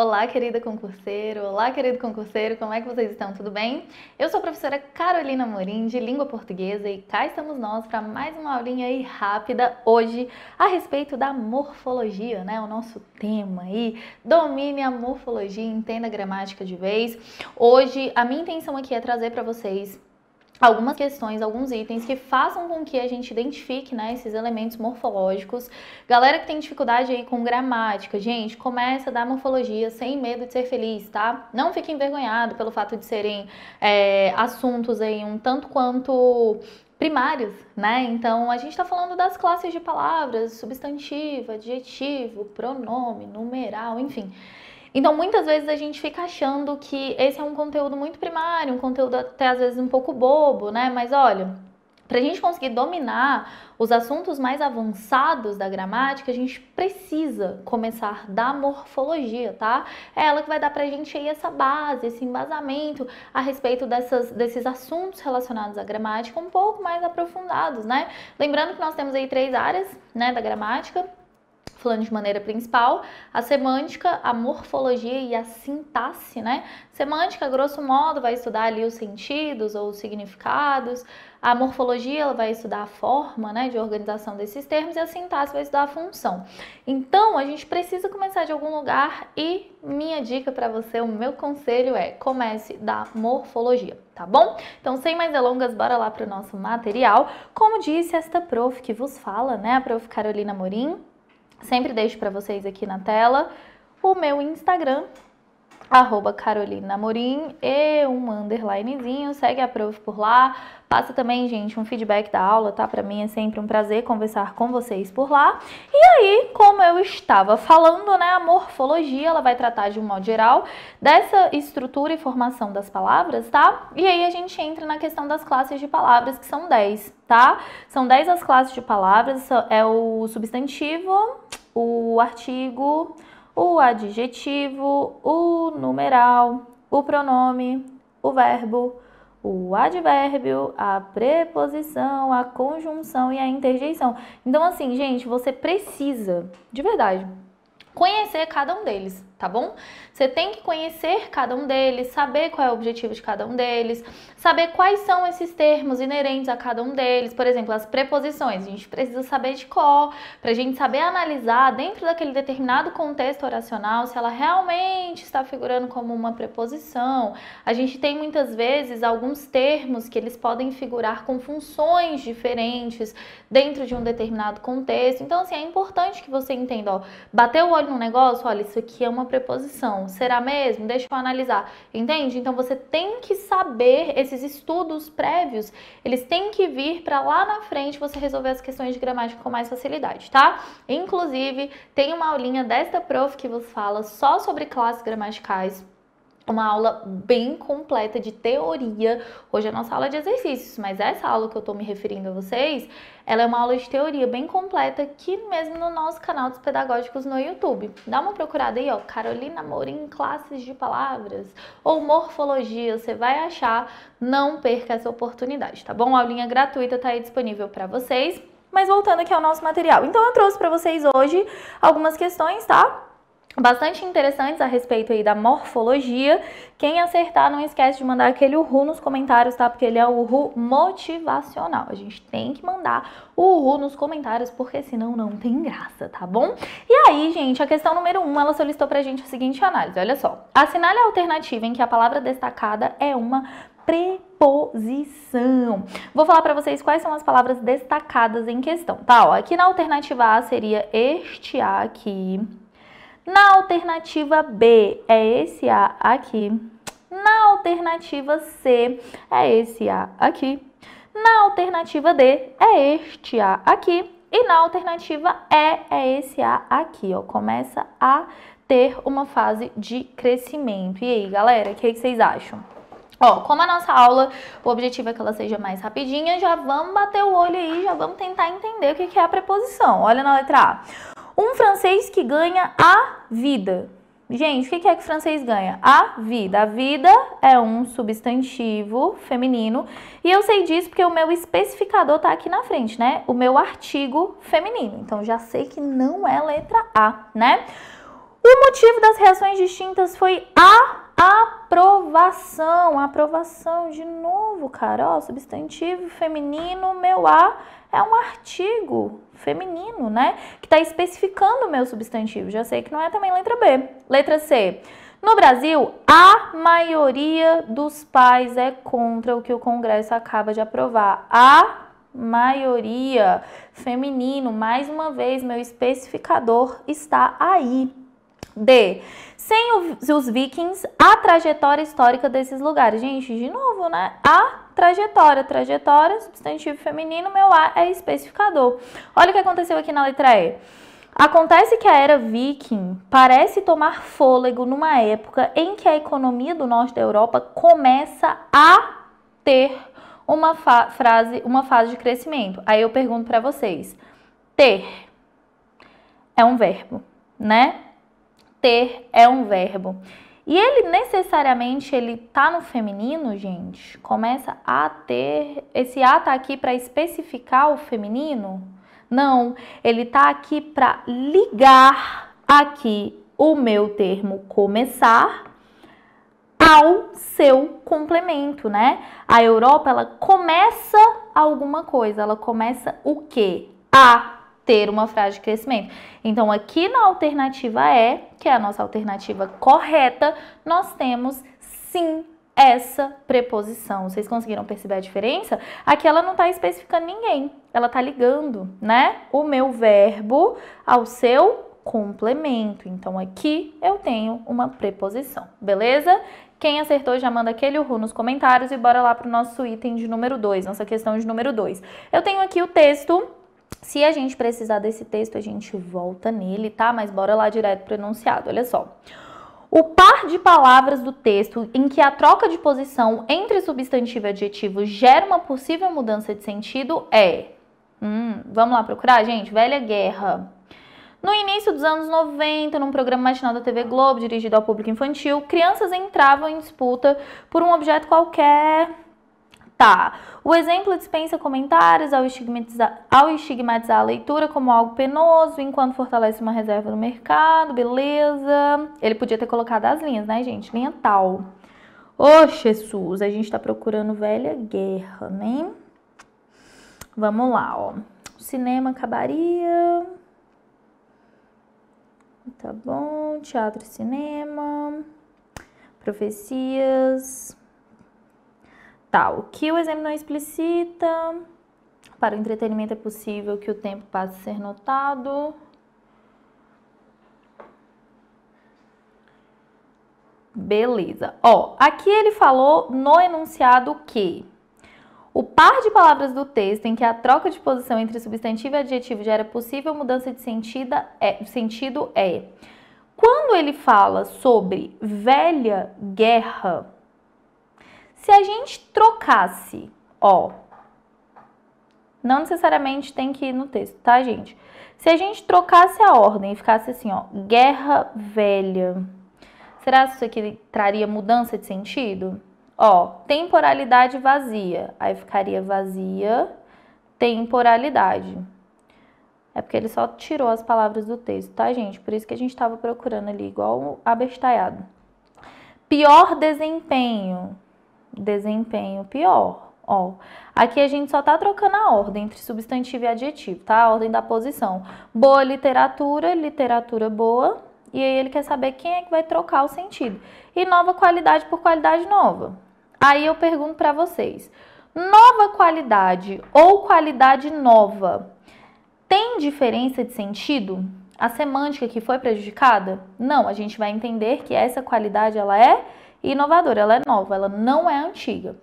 Olá, querida concurseiro! Olá, querido concurseiro! Como é que vocês estão? Tudo bem? Eu sou a professora Carolina Morim, de Língua Portuguesa, e cá estamos nós para mais uma aulinha aí rápida hoje a respeito da morfologia, né? O nosso tema aí. Domine a morfologia, entenda a gramática de vez. Hoje, a minha intenção aqui é trazer para vocês algumas questões, alguns itens que façam com que a gente identifique né, esses elementos morfológicos. Galera que tem dificuldade aí com gramática, gente, começa a dar morfologia sem medo de ser feliz, tá? Não fique envergonhado pelo fato de serem é, assuntos aí um tanto quanto primários, né? Então a gente está falando das classes de palavras, substantivo, adjetivo, pronome, numeral, enfim. Então, muitas vezes a gente fica achando que esse é um conteúdo muito primário, um conteúdo até às vezes um pouco bobo, né? Mas olha, para a gente conseguir dominar os assuntos mais avançados da gramática, a gente precisa começar da morfologia, tá? É ela que vai dar para a gente aí essa base, esse embasamento a respeito dessas, desses assuntos relacionados à gramática um pouco mais aprofundados, né? Lembrando que nós temos aí três áreas né, da gramática falando de maneira principal, a semântica, a morfologia e a sintaxe, né? Semântica, grosso modo, vai estudar ali os sentidos ou os significados, a morfologia ela vai estudar a forma, né, de organização desses termos e a sintaxe vai estudar a função. Então, a gente precisa começar de algum lugar e minha dica para você, o meu conselho é comece da morfologia, tá bom? Então, sem mais delongas, bora lá para o nosso material. Como disse esta prof que vos fala, né, a prof Carolina Morim, Sempre deixo para vocês aqui na tela o meu Instagram, arroba Carolina Morim e um underlinezinho, segue a prof por lá. Passa também, gente, um feedback da aula, tá? Para mim é sempre um prazer conversar com vocês por lá. E aí, como eu estava falando, né, a morfologia, ela vai tratar de um modo geral dessa estrutura e formação das palavras, tá? E aí a gente entra na questão das classes de palavras, que são 10, tá? São 10 as classes de palavras, é o substantivo, o artigo, o adjetivo, o numeral, o pronome, o verbo, o advérbio, a preposição, a conjunção e a interjeição. Então, assim, gente, você precisa, de verdade, conhecer cada um deles, tá bom? Você tem que conhecer cada um deles, saber qual é o objetivo de cada um deles, saber quais são esses termos inerentes a cada um deles, por exemplo, as preposições, a gente precisa saber de qual para a gente saber analisar dentro daquele determinado contexto oracional se ela realmente está figurando como uma preposição. A gente tem muitas vezes alguns termos que eles podem figurar com funções diferentes dentro de um determinado contexto. Então, assim, é importante que você entenda, ó, o olho no negócio, olha, isso aqui é uma preposição, será mesmo? Deixa eu analisar, entende? Então, você tem que saber esses esses estudos prévios, eles têm que vir para lá na frente você resolver as questões de gramática com mais facilidade, tá? Inclusive, tem uma aulinha desta prof que vos fala só sobre classes gramaticais uma aula bem completa de teoria. Hoje é nossa aula é de exercícios, mas essa aula que eu tô me referindo a vocês, ela é uma aula de teoria bem completa aqui mesmo no nosso canal dos pedagógicos no YouTube. Dá uma procurada aí, ó, Carolina Morim classes de palavras ou morfologia, você vai achar. Não perca essa oportunidade, tá bom? A aulinha gratuita tá aí disponível para vocês. Mas voltando aqui ao nosso material. Então eu trouxe para vocês hoje algumas questões, tá? bastante interessantes a respeito aí da morfologia. Quem acertar, não esquece de mandar aquele uhu nos comentários, tá? Porque ele é o uhu motivacional. A gente tem que mandar o uhu nos comentários, porque senão não tem graça, tá bom? E aí, gente, a questão número 1, um, ela solicitou pra gente a seguinte análise, olha só. Assinale a alternativa em que a palavra destacada é uma preposição. Vou falar para vocês quais são as palavras destacadas em questão, tá? Ó, aqui na alternativa A seria este A aqui na alternativa B é esse A aqui. Na alternativa C é esse A aqui. Na alternativa D é este A aqui. E na alternativa E é esse A aqui, ó. Começa a ter uma fase de crescimento. E aí, galera, o que, é que vocês acham? Ó, como a nossa aula, o objetivo é que ela seja mais rapidinha, já vamos bater o olho aí, já vamos tentar entender o que é a preposição. Olha na letra A. Um francês que ganha a vida. Gente, o que é que o francês ganha? A vida. A vida é um substantivo feminino. E eu sei disso porque o meu especificador tá aqui na frente, né? O meu artigo feminino. Então já sei que não é letra A, né? O motivo das reações distintas foi a aprovação. Aprovação de novo, Ó, Substantivo feminino, meu A é um artigo feminino, né? Que está especificando o meu substantivo. Já sei que não é também letra B. Letra C. No Brasil, a maioria dos pais é contra o que o Congresso acaba de aprovar. A maioria feminino, mais uma vez, meu especificador está aí. D. Sem os vikings, a trajetória histórica desses lugares. Gente, de novo, né? A trajetória. Trajetória, substantivo feminino, meu A é especificador. Olha o que aconteceu aqui na letra E. Acontece que a era viking parece tomar fôlego numa época em que a economia do norte da Europa começa a ter uma frase, uma fase de crescimento. Aí eu pergunto para vocês: ter é um verbo, né? Ter é um verbo. E ele necessariamente ele tá no feminino, gente. Começa a ter esse a tá aqui para especificar o feminino? Não, ele tá aqui para ligar aqui o meu termo começar ao seu complemento, né? A Europa ela começa alguma coisa, ela começa o quê? A ter uma frase de crescimento. Então, aqui na alternativa E, que é a nossa alternativa correta, nós temos sim essa preposição. Vocês conseguiram perceber a diferença? Aqui ela não está especificando ninguém, ela está ligando, né? O meu verbo ao seu complemento. Então aqui eu tenho uma preposição, beleza? Quem acertou já manda aquele urru nos comentários e bora lá para o nosso item de número 2, nossa questão de número 2. Eu tenho aqui o texto se a gente precisar desse texto, a gente volta nele, tá? Mas bora lá direto pro enunciado, olha só. O par de palavras do texto em que a troca de posição entre substantivo e adjetivo gera uma possível mudança de sentido é. Hum, vamos lá procurar, gente? Velha Guerra. No início dos anos 90, num programa matinal da TV Globo dirigido ao público infantil, crianças entravam em disputa por um objeto qualquer Tá. O exemplo dispensa comentários ao estigmatizar, ao estigmatizar a leitura como algo penoso, enquanto fortalece uma reserva no mercado, beleza. Ele podia ter colocado as linhas, né, gente? Linha tal. Ô, oh, Jesus, a gente tá procurando velha guerra, né? Vamos lá, ó. O cinema acabaria. Tá bom, teatro e cinema. Profecias tal. Tá, que o exame não explicita. Para o entretenimento é possível que o tempo passe a ser notado. Beleza. Ó, aqui ele falou no enunciado que o par de palavras do texto em que a troca de posição entre substantivo e adjetivo gera possível mudança de é, sentido é. Quando ele fala sobre velha guerra, se a gente trocasse, ó, não necessariamente tem que ir no texto, tá, gente? Se a gente trocasse a ordem e ficasse assim, ó, guerra velha, será que isso aqui traria mudança de sentido? Ó, temporalidade vazia, aí ficaria vazia, temporalidade. É porque ele só tirou as palavras do texto, tá, gente? Por isso que a gente estava procurando ali, igual abestalhado. Pior desempenho desempenho pior. Ó, aqui a gente só tá trocando a ordem entre substantivo e adjetivo, tá? A ordem da posição. Boa literatura, literatura boa. E aí ele quer saber quem é que vai trocar o sentido. E nova qualidade por qualidade nova. Aí eu pergunto para vocês: nova qualidade ou qualidade nova tem diferença de sentido? A semântica que foi prejudicada? Não, a gente vai entender que essa qualidade ela é e inovadora. Ela é nova, ela não é antiga.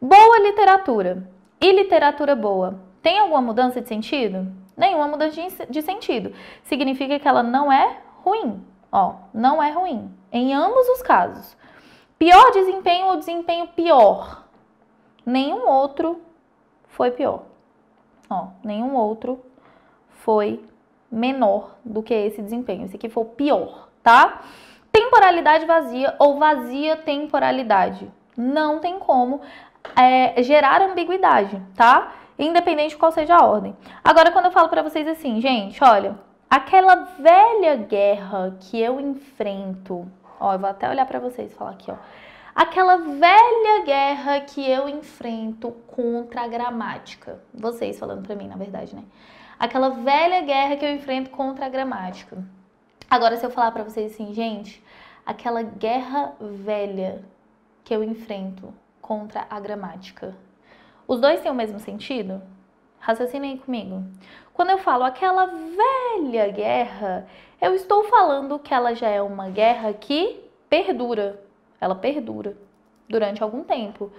Boa literatura e literatura boa. Tem alguma mudança de sentido? Nenhuma mudança de sentido. Significa que ela não é ruim. Ó, não é ruim. Em ambos os casos. Pior desempenho ou desempenho pior? Nenhum outro foi pior. Ó, nenhum outro foi menor do que esse desempenho. Esse aqui foi o pior, tá? Temporalidade vazia ou vazia temporalidade. Não tem como é, gerar ambiguidade, tá? Independente de qual seja a ordem. Agora, quando eu falo para vocês assim, gente, olha, aquela velha guerra que eu enfrento, ó, eu vou até olhar para vocês e falar aqui, ó. Aquela velha guerra que eu enfrento contra a gramática. Vocês falando para mim, na verdade, né? Aquela velha guerra que eu enfrento contra a gramática. Agora, se eu falar para vocês assim, gente, aquela guerra velha que eu enfrento contra a gramática, os dois têm o mesmo sentido? Raciocinem comigo. Quando eu falo aquela velha guerra, eu estou falando que ela já é uma guerra que perdura. Ela perdura durante algum tempo.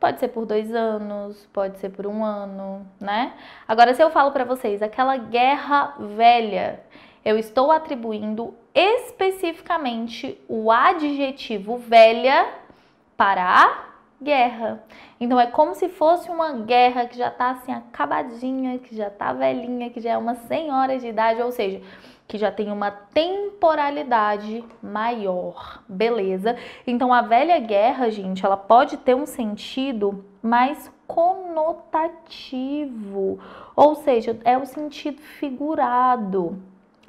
Pode ser por dois anos, pode ser por um ano, né? Agora, se eu falo para vocês aquela guerra velha, eu estou atribuindo especificamente o adjetivo velha para a guerra. Então é como se fosse uma guerra que já está assim acabadinha, que já está velhinha, que já é uma 100 horas de idade, ou seja, que já tem uma temporalidade maior. Beleza? Então a velha guerra, gente, ela pode ter um sentido mais conotativo, ou seja, é o sentido figurado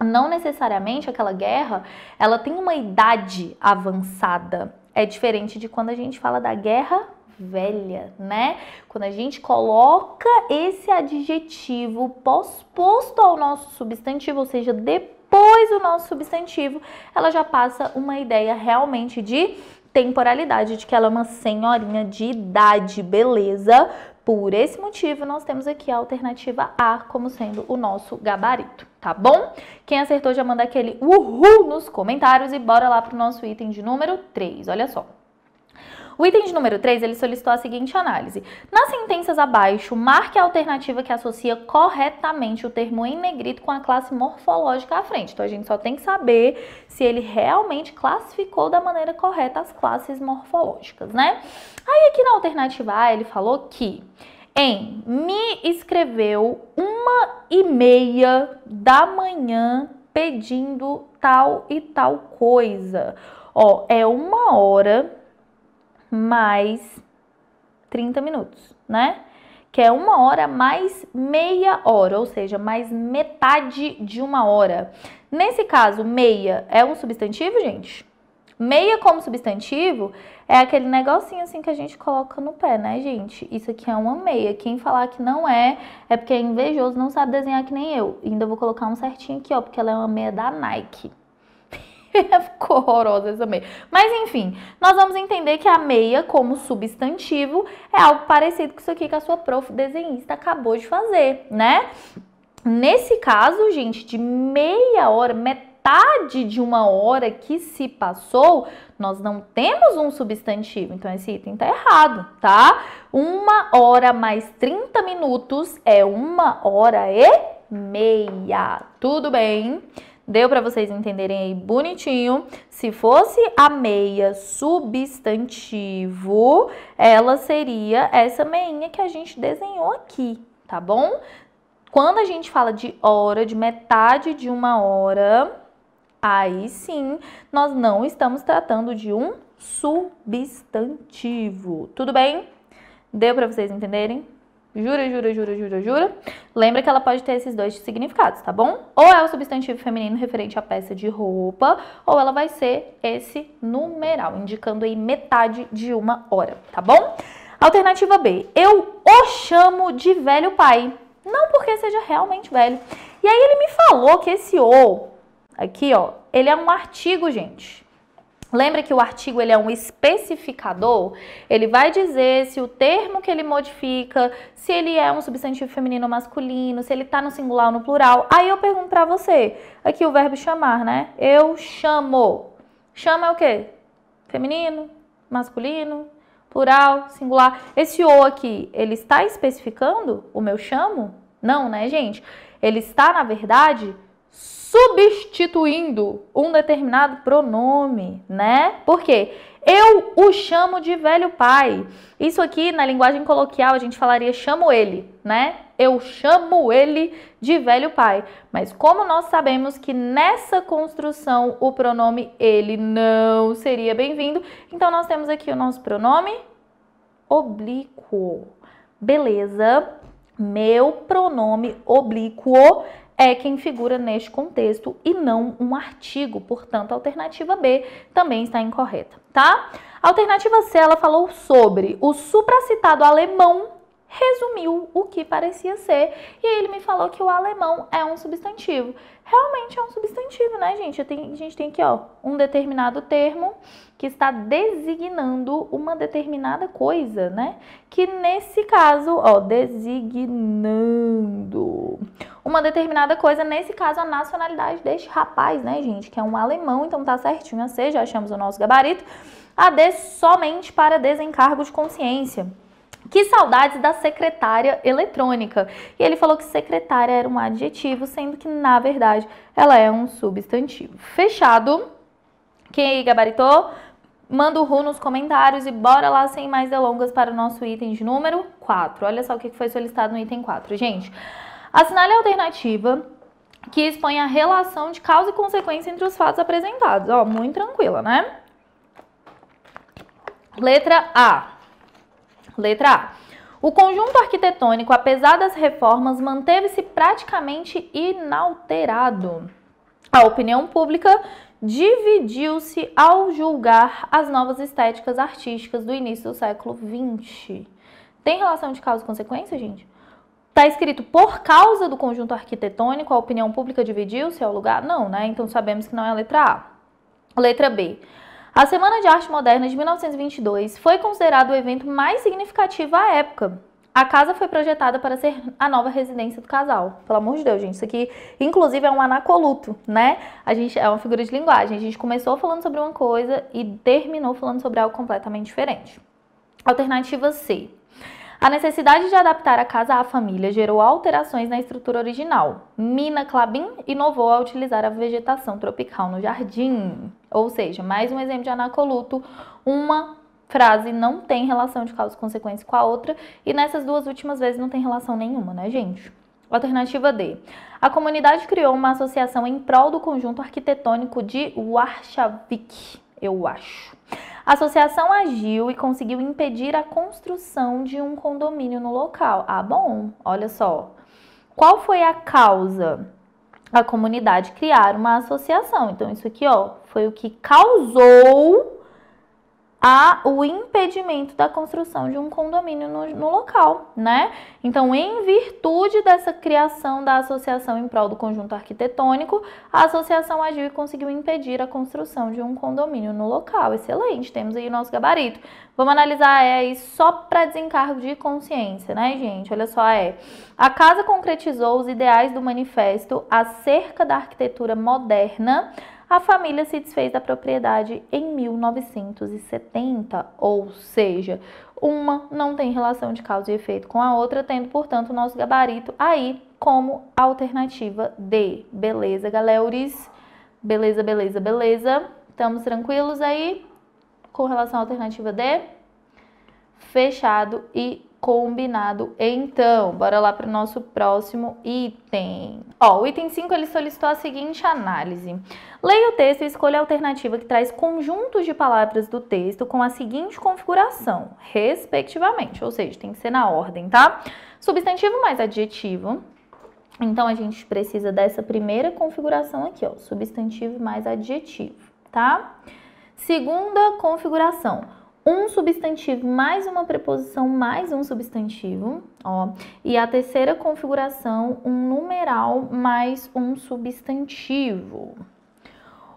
não necessariamente aquela guerra, ela tem uma idade avançada. É diferente de quando a gente fala da guerra velha, né? Quando a gente coloca esse adjetivo posposto ao nosso substantivo, ou seja, depois do nosso substantivo, ela já passa uma ideia realmente de temporalidade, de que ela é uma senhorinha de idade, beleza? Por esse motivo, nós temos aqui a alternativa A como sendo o nosso gabarito, tá bom? Quem acertou já manda aquele uhul nos comentários e bora lá pro nosso item de número 3, olha só. O item de número 3, ele solicitou a seguinte análise. Nas sentenças abaixo, marque a alternativa que associa corretamente o termo em negrito com a classe morfológica à frente. Então, a gente só tem que saber se ele realmente classificou da maneira correta as classes morfológicas, né? Aí, aqui na alternativa A, ele falou que em me escreveu uma e meia da manhã pedindo tal e tal coisa. Ó, é uma hora mais 30 minutos, né? Que é uma hora mais meia hora, ou seja, mais metade de uma hora. Nesse caso, meia é um substantivo, gente? Meia como substantivo é aquele negocinho assim que a gente coloca no pé, né, gente? Isso aqui é uma meia. Quem falar que não é, é porque é invejoso, não sabe desenhar que nem eu. E ainda vou colocar um certinho aqui, ó, porque ela é uma meia da Nike ficou horrorosa essa meia. Mas enfim, nós vamos entender que a meia, como substantivo, é algo parecido com isso aqui que a sua prof desenhista acabou de fazer, né? Nesse caso, gente, de meia hora, metade de uma hora que se passou, nós não temos um substantivo, então esse item tá errado, tá? Uma hora mais 30 minutos é uma hora e meia. Tudo bem? Deu para vocês entenderem aí bonitinho. Se fosse a meia substantivo, ela seria essa meinha que a gente desenhou aqui, tá bom? Quando a gente fala de hora, de metade de uma hora, aí sim nós não estamos tratando de um substantivo. Tudo bem? Deu para vocês entenderem? Jura, jura, jura, jura, jura? Lembra que ela pode ter esses dois significados, tá bom? Ou é o substantivo feminino referente à peça de roupa, ou ela vai ser esse numeral, indicando aí metade de uma hora, tá bom? Alternativa B. Eu o chamo de velho pai. Não porque seja realmente velho. E aí ele me falou que esse o aqui, ó, ele é um artigo, gente. Lembra que o artigo ele é um especificador? Ele vai dizer se o termo que ele modifica, se ele é um substantivo feminino ou masculino, se ele está no singular ou no plural. Aí eu pergunto para você, aqui o verbo chamar, né? Eu chamo. Chama é o quê? Feminino, masculino, plural, singular. Esse o aqui, ele está especificando o meu chamo? Não, né, gente? Ele está, na verdade, substituindo um determinado pronome, né? Por quê? Eu o chamo de velho pai. Isso aqui na linguagem coloquial a gente falaria chamo ele, né? Eu chamo ele de velho pai. Mas como nós sabemos que nessa construção o pronome ele não seria bem-vindo, então nós temos aqui o nosso pronome oblíquo. Beleza? Meu pronome oblíquo é quem figura neste contexto e não um artigo. Portanto, a alternativa B também está incorreta, tá? A alternativa C, ela falou sobre o supracitado alemão resumiu o que parecia ser. E ele me falou que o alemão é um substantivo. Realmente é um substantivo, né, gente? Tenho, a gente tem aqui, ó, um determinado termo que está designando uma determinada coisa, né? Que nesse caso, ó, designando uma determinada coisa, nesse caso a nacionalidade deste rapaz, né, gente? Que é um alemão, então tá certinho a seja já achamos o nosso gabarito. A D somente para desencargo de consciência. Que saudades da secretária eletrônica. E ele falou que secretária era um adjetivo, sendo que na verdade ela é um substantivo. Fechado. Quem aí gabaritou? Manda o ru nos comentários e bora lá sem mais delongas para o nosso item de número 4. Olha só o que foi solicitado no item 4, gente. Assinale a alternativa que expõe a relação de causa e consequência entre os fatos apresentados. Ó, muito tranquila, né? Letra A. Letra A. O conjunto arquitetônico, apesar das reformas, manteve-se praticamente inalterado. A opinião pública dividiu-se ao julgar as novas estéticas artísticas do início do século XX. Tem relação de causa e consequência, gente? Está escrito por causa do conjunto arquitetônico, a opinião pública dividiu-se ao lugar? Não, né? Então sabemos que não é a letra A. Letra B. A Semana de Arte Moderna de 1922 foi considerado o evento mais significativo à época. A casa foi projetada para ser a nova residência do casal. Pelo amor de Deus, gente, isso aqui, inclusive, é um anacoluto, né? A gente é uma figura de linguagem. A gente começou falando sobre uma coisa e terminou falando sobre algo completamente diferente. Alternativa C. A necessidade de adaptar a casa à família gerou alterações na estrutura original. Mina Clabin inovou a utilizar a vegetação tropical no jardim. Ou seja, mais um exemplo de anacoluto, uma frase não tem relação de causa e consequência com a outra, e nessas duas últimas vezes não tem relação nenhuma, né, gente? Alternativa D. A comunidade criou uma associação em prol do conjunto arquitetônico de Warshavik, eu acho. A associação agiu e conseguiu impedir a construção de um condomínio no local. Ah, bom, olha só. Qual foi a causa? A comunidade criar uma associação. Então, isso aqui, ó, foi o que causou a o impedimento da construção de um condomínio no, no, local, né? Então, em virtude dessa criação da associação em prol do conjunto arquitetônico, a associação agiu e conseguiu impedir a construção de um condomínio no local. Excelente, temos aí o nosso gabarito. Vamos analisar a é E aí só para desencargo de consciência, né, gente? Olha só a é. E. A casa concretizou os ideais do manifesto acerca da arquitetura moderna a família se desfez da propriedade em 1970, ou seja, uma não tem relação de causa e efeito com a outra, tendo, portanto, o nosso gabarito aí como alternativa D. Beleza, galeuris? Beleza, beleza, beleza. Estamos tranquilos aí com relação à alternativa D? Fechado e combinado. Então, bora lá para o nosso próximo item. Ó, o item 5 ele solicitou a seguinte análise. Leia o texto e escolha a alternativa que traz conjuntos de palavras do texto com a seguinte configuração, respectivamente, ou seja, tem que ser na ordem, tá? Substantivo mais adjetivo. Então a gente precisa dessa primeira configuração aqui, ó, substantivo mais adjetivo, tá? Segunda configuração, um substantivo mais uma preposição mais um substantivo, ó. E a terceira configuração, um numeral mais um substantivo.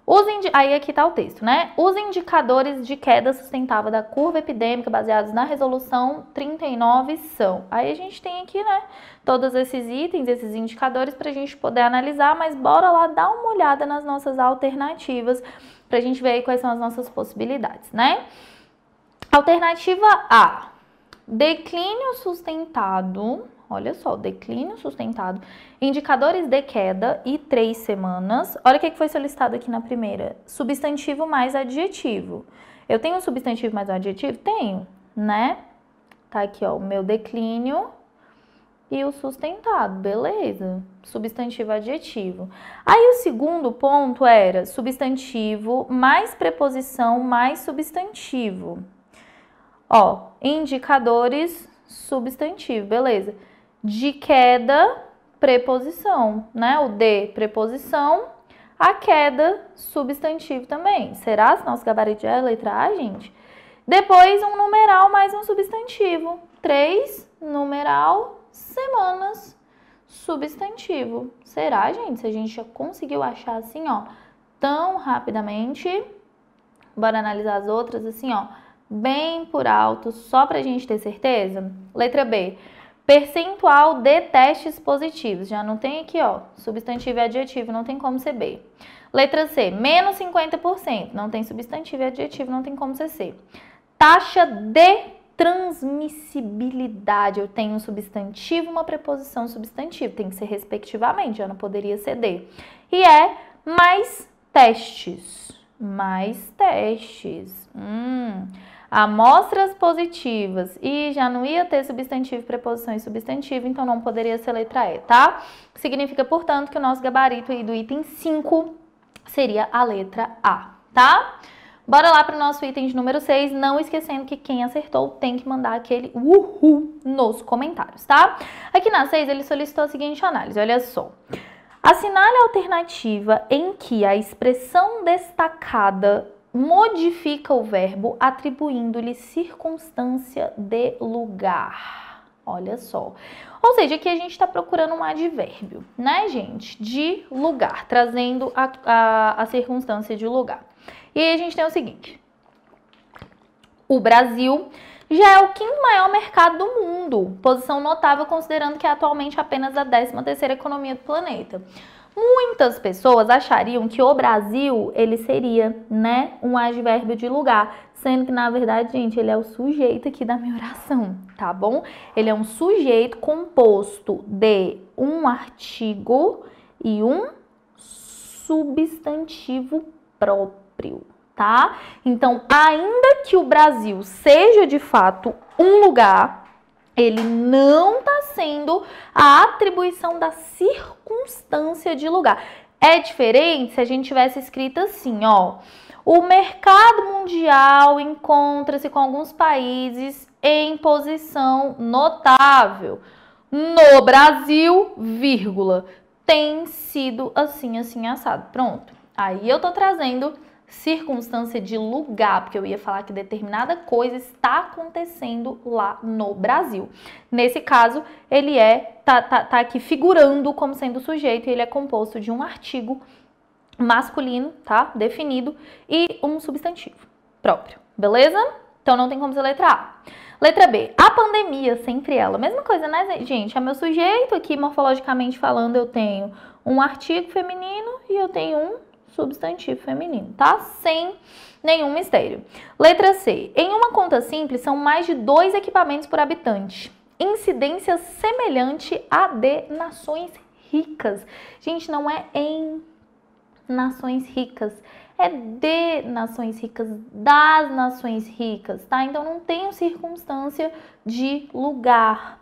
Os indi... Aí aqui está o texto, né? Os indicadores de queda sustentável da curva epidêmica baseados na resolução 39 são. Aí a gente tem aqui, né, todos esses itens, esses indicadores para a gente poder analisar, mas bora lá dar uma olhada nas nossas alternativas para a gente ver aí quais são as nossas possibilidades, né? Alternativa A: declínio sustentado. Olha só, declínio sustentado, indicadores de queda e três semanas. Olha o que foi solicitado aqui na primeira: substantivo mais adjetivo. Eu tenho substantivo mais adjetivo? Tenho, né? Tá aqui, ó, o meu declínio e o sustentado, beleza? Substantivo adjetivo. Aí o segundo ponto era substantivo mais preposição mais substantivo. Ó, indicadores, substantivo, beleza. De queda, preposição, né? O de, preposição. A queda, substantivo também. Será se nosso gabarito é a letra A, gente? Depois, um numeral mais um substantivo. Três, numeral, semanas, substantivo. Será, gente? Se a gente já conseguiu achar assim, ó, tão rapidamente. Bora analisar as outras assim, ó bem por alto, só para a gente ter certeza? Letra B. Percentual de testes positivos. Já não tem aqui, ó, substantivo e adjetivo, não tem como ser B. Letra C, menos 50%. Não tem substantivo e adjetivo, não tem como ser C. Taxa de transmissibilidade. Eu tenho um substantivo, uma preposição substantivo. Tem que ser respectivamente, já não poderia ser D. E é mais testes. Mais testes. Hum amostras positivas e já não ia ter substantivo, preposição e substantivo, então não poderia ser letra E, tá? Significa, portanto, que o nosso gabarito aí do item 5 seria a letra A, tá? Bora lá para o nosso item de número 6, não esquecendo que quem acertou tem que mandar aquele uhul nos comentários, tá? Aqui na 6 ele solicitou a seguinte análise, olha só. Assinale a alternativa em que a expressão destacada modifica o verbo atribuindo-lhe circunstância de lugar. Olha só. Ou seja, aqui a gente está procurando um advérbio, né, gente? De lugar, trazendo a, a, a circunstância de lugar. E aí a gente tem o seguinte: o Brasil já é o quinto maior mercado do mundo, posição notável considerando que é atualmente apenas a décima terceira economia do planeta. Muitas pessoas achariam que o Brasil ele seria, né, um advérbio de lugar, sendo que na verdade, gente, ele é o sujeito aqui da minha oração, tá bom? Ele é um sujeito composto de um artigo e um substantivo próprio, tá? Então, ainda que o Brasil seja de fato um lugar, ele não está sendo a atribuição da circunstância de lugar. É diferente se a gente tivesse escrito assim, ó. O mercado mundial encontra-se com alguns países em posição notável. No Brasil, vírgula, tem sido assim, assim, assado. Pronto. Aí eu tô trazendo circunstância de lugar, porque eu ia falar que determinada coisa está acontecendo lá no Brasil. Nesse caso, ele é tá, tá, tá aqui figurando como sendo sujeito e ele é composto de um artigo masculino, tá? Definido e um substantivo próprio, beleza? Então não tem como ser letra A. Letra B, a pandemia, sempre ela. Mesma coisa, né, gente? É meu sujeito aqui, morfologicamente falando, eu tenho um artigo feminino e eu tenho um substantivo feminino, tá? Sem nenhum mistério. Letra C. Em uma conta simples, são mais de dois equipamentos por habitante. Incidência semelhante a de nações ricas. Gente, não é em nações ricas, é de nações ricas, das nações ricas, tá? Então não tem circunstância de lugar.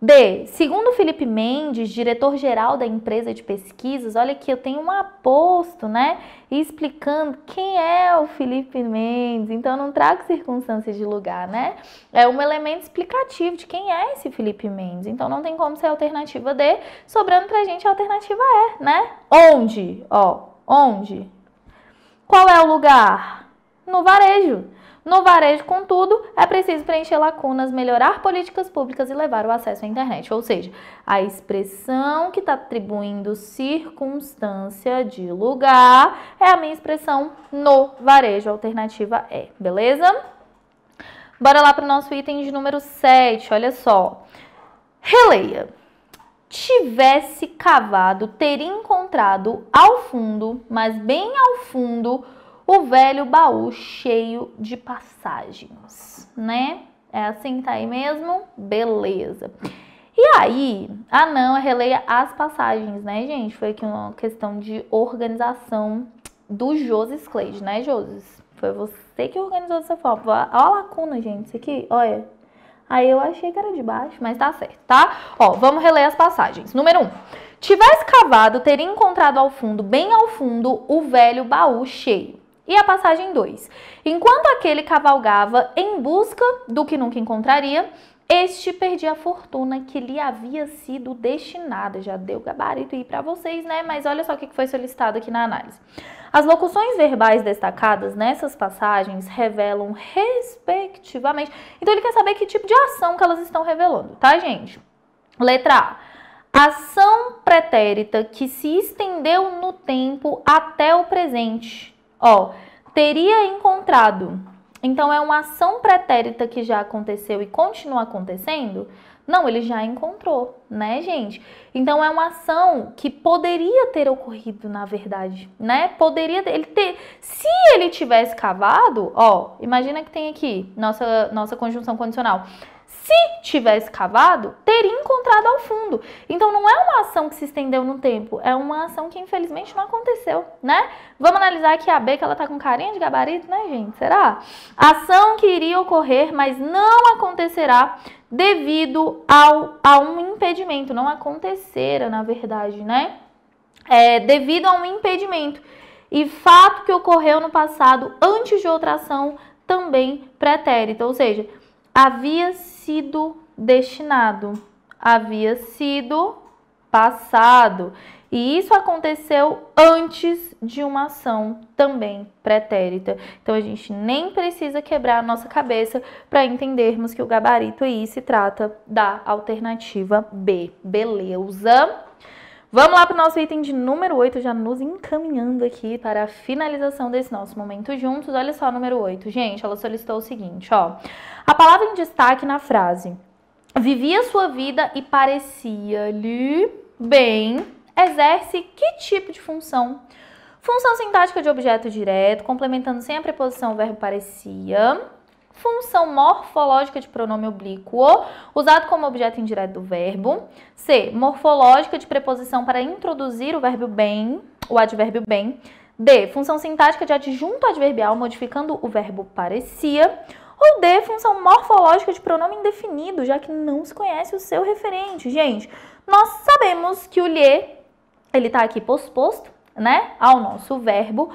D. Segundo Felipe Mendes, diretor-geral da empresa de pesquisas, olha aqui, eu tenho um aposto, né? Explicando quem é o Felipe Mendes, então não trago circunstâncias de lugar, né? É um elemento explicativo de quem é esse Felipe Mendes, então não tem como ser a alternativa D, sobrando pra gente a alternativa E, né? Onde? Ó, onde? Qual é o lugar? No varejo. No varejo, contudo, é preciso preencher lacunas, melhorar políticas públicas e levar o acesso à internet, ou seja, a expressão que está atribuindo circunstância de lugar é a minha expressão no varejo, alternativa é, beleza? Bora lá para o nosso item de número 7, olha só. Releia tivesse cavado, ter encontrado ao fundo, mas bem ao fundo, o velho baú cheio de passagens, né? É assim, tá aí mesmo? Beleza. E aí, ah não, releia as passagens, né, gente? Foi aqui uma questão de organização do Joses Cleide, né, Joses? Foi você que organizou dessa forma. Olha a lacuna, gente, isso aqui, olha. Aí eu achei que era de baixo, mas tá certo, tá? Ó, vamos reler as passagens. Número 1. Um, Tivesse cavado, teria encontrado ao fundo, bem ao fundo, o velho baú cheio. E a passagem 2. Enquanto aquele cavalgava em busca do que nunca encontraria, este perdia a fortuna que lhe havia sido destinada. Já deu gabarito aí para vocês, né? Mas olha só o que foi solicitado aqui na análise. As locuções verbais destacadas nessas passagens revelam respectivamente. Então ele quer saber que tipo de ação que elas estão revelando, tá, gente? Letra A. Ação pretérita que se estendeu no tempo até o presente, Ó, teria encontrado. Então é uma ação pretérita que já aconteceu e continua acontecendo? Não, ele já encontrou, né, gente? Então é uma ação que poderia ter ocorrido, na verdade, né? Poderia ele ter, se ele tivesse cavado, ó, imagina que tem aqui nossa nossa conjunção condicional se tivesse cavado, teria encontrado ao fundo. Então não é uma ação que se estendeu no tempo, é uma ação que infelizmente não aconteceu, né? Vamos analisar aqui a B, que ela tá com carinha de gabarito, né, gente? Será? Ação que iria ocorrer, mas não acontecerá devido ao, a um impedimento. Não acontecera, na verdade, né? É, devido a um impedimento. E fato que ocorreu no passado antes de outra ação também pretérita, ou seja, havia sido destinado, havia sido passado. E isso aconteceu antes de uma ação também pretérita. Então a gente nem precisa quebrar a nossa cabeça para entendermos que o gabarito aí se trata da alternativa B. Beleza? Vamos lá para o nosso item de número 8, já nos encaminhando aqui para a finalização desse nosso momento juntos. Olha só, número 8. Gente, ela solicitou o seguinte, ó. A palavra em destaque na frase: Vivia sua vida e parecia-lhe bem. Exerce que tipo de função? Função sintática de objeto direto, complementando sem a preposição O verbo parecia Função morfológica de pronome oblíquo, usado como objeto indireto do verbo. C. Morfológica de preposição para introduzir o verbo bem, o advérbio bem. D. Função sintática de adjunto adverbial modificando o verbo parecia. Ou D. Função morfológica de pronome indefinido, já que não se conhece o seu referente. Gente, nós sabemos que o lhe, ele está aqui posposto, né, ao nosso verbo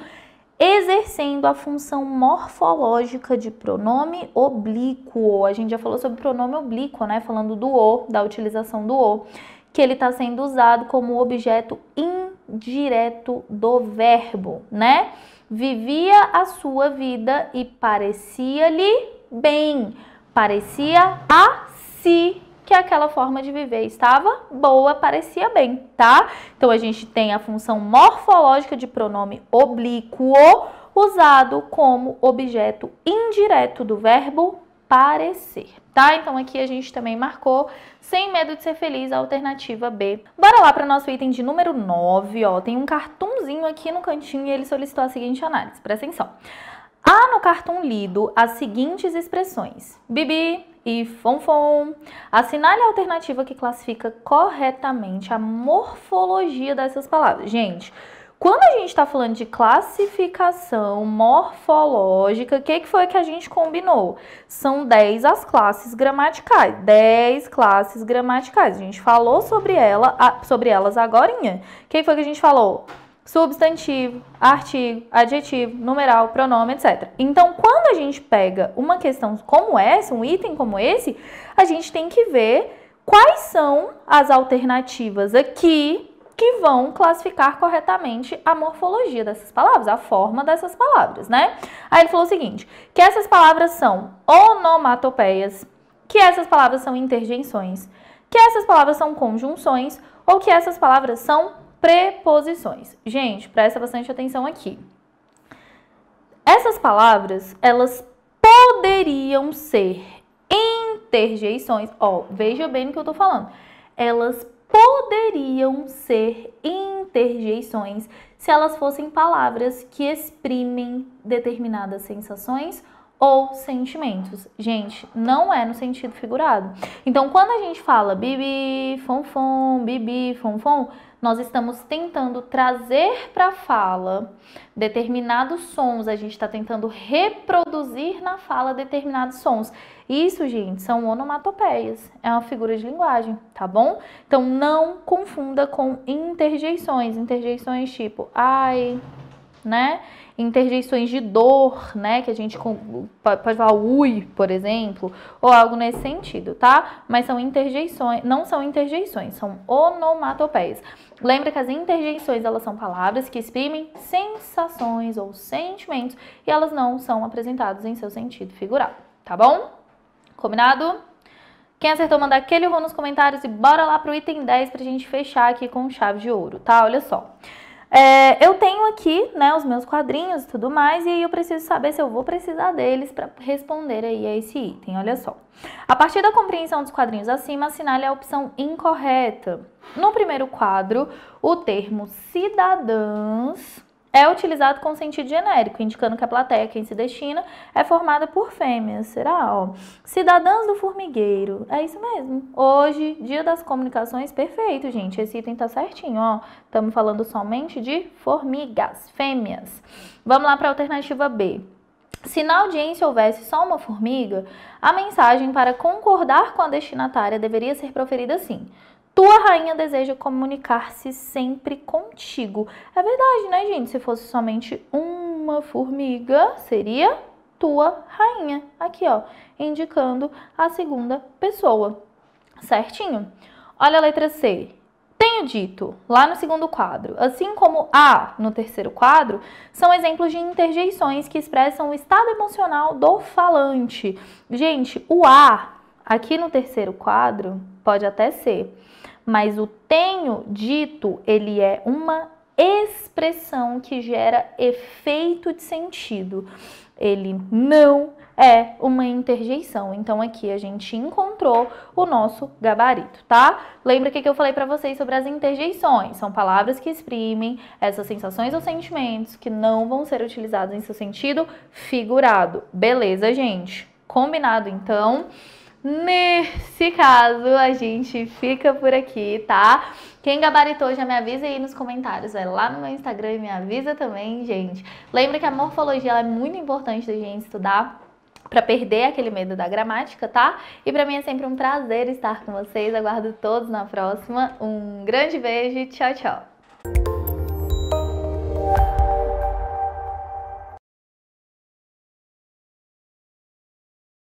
exercendo a função morfológica de pronome oblíquo. A gente já falou sobre pronome oblíquo, né? Falando do o, da utilização do o, que ele está sendo usado como objeto indireto do verbo, né? Vivia a sua vida e parecia-lhe bem, parecia a si que aquela forma de viver estava boa, parecia bem, tá? Então a gente tem a função morfológica de pronome oblíquo usado como objeto indireto do verbo parecer, tá? Então aqui a gente também marcou sem medo de ser feliz a alternativa B. Bora lá para nosso item de número 9, ó, tem um cartunzinho aqui no cantinho e ele solicitou a seguinte análise. Presta atenção. Há no cartão lido as seguintes expressões: Bibi, e Fonfon. Assinale a alternativa que classifica corretamente a morfologia dessas palavras. Gente, quando a gente está falando de classificação morfológica, o que, que foi que a gente combinou? São 10 as classes gramaticais. 10 classes gramaticais. A gente falou sobre, ela, sobre elas agora. O que, que foi que a gente falou? substantivo, artigo, adjetivo, numeral, pronome, etc. Então, quando a gente pega uma questão como essa, um item como esse, a gente tem que ver quais são as alternativas aqui que vão classificar corretamente a morfologia dessas palavras, a forma dessas palavras, né? Aí ele falou o seguinte, que essas palavras são onomatopeias, que essas palavras são interjeições, que essas palavras são conjunções ou que essas palavras são preposições. Gente, presta bastante atenção aqui. Essas palavras, elas poderiam ser interjeições. Ó, veja bem o que eu tô falando. Elas poderiam ser interjeições se elas fossem palavras que exprimem determinadas sensações ou sentimentos. Gente, não é no sentido figurado. Então, quando a gente fala bibi, fonfon, bibi, fonfon, nós estamos tentando trazer para a fala determinados sons, a gente está tentando reproduzir na fala determinados sons. Isso, gente, são onomatopeias, é uma figura de linguagem, tá bom? Então, não confunda com interjeições, interjeições tipo ai, né? Interjeições de dor, né? Que a gente pode falar ui, por exemplo, ou algo nesse sentido, tá? Mas são interjeições, não são interjeições, são onomatopeias. Lembra que as interjeições, elas são palavras que exprimem sensações ou sentimentos e elas não são apresentadas em seu sentido figurado, tá bom? Combinado? Quem acertou, manda aquele rolo nos comentários e bora lá pro item 10 pra gente fechar aqui com chave de ouro, tá? Olha só. É, eu tenho aqui, né, os meus quadrinhos e tudo mais, e aí eu preciso saber se eu vou precisar deles para responder aí a esse item, olha só. A partir da compreensão dos quadrinhos acima, assinale a opção incorreta. No primeiro quadro, o termo cidadãos é utilizado com sentido genérico, indicando que a plateia a quem se destina é formada por fêmeas. Será? Ó, cidadãs do formigueiro. É isso mesmo. Hoje, dia das comunicações, perfeito, gente. Esse item tá certinho, ó. Estamos falando somente de formigas, fêmeas. Vamos lá para a alternativa B. Se na audiência houvesse só uma formiga, a mensagem para concordar com a destinatária deveria ser proferida assim: tua rainha deseja comunicar-se sempre contigo. É verdade, né, gente? Se fosse somente uma formiga, seria tua rainha. Aqui, ó, indicando a segunda pessoa. Certinho? Olha a letra C. Tenho dito, lá no segundo quadro, assim como A no terceiro quadro, são exemplos de interjeições que expressam o estado emocional do falante. Gente, o A aqui no terceiro quadro Pode até ser. Mas o tenho dito, ele é uma expressão que gera efeito de sentido. Ele não é uma interjeição. Então aqui a gente encontrou o nosso gabarito, tá? Lembra que eu falei para vocês sobre as interjeições? São palavras que exprimem essas sensações ou sentimentos que não vão ser utilizados em seu sentido figurado. Beleza, gente? Combinado então? Nesse caso, a gente fica por aqui, tá? Quem gabaritou já me avisa aí nos comentários, vai é lá no meu Instagram e me avisa também, gente. Lembra que a morfologia é muito importante da gente estudar para perder aquele medo da gramática, tá? E para mim é sempre um prazer estar com vocês. Aguardo todos na próxima. Um grande beijo e tchau, tchau.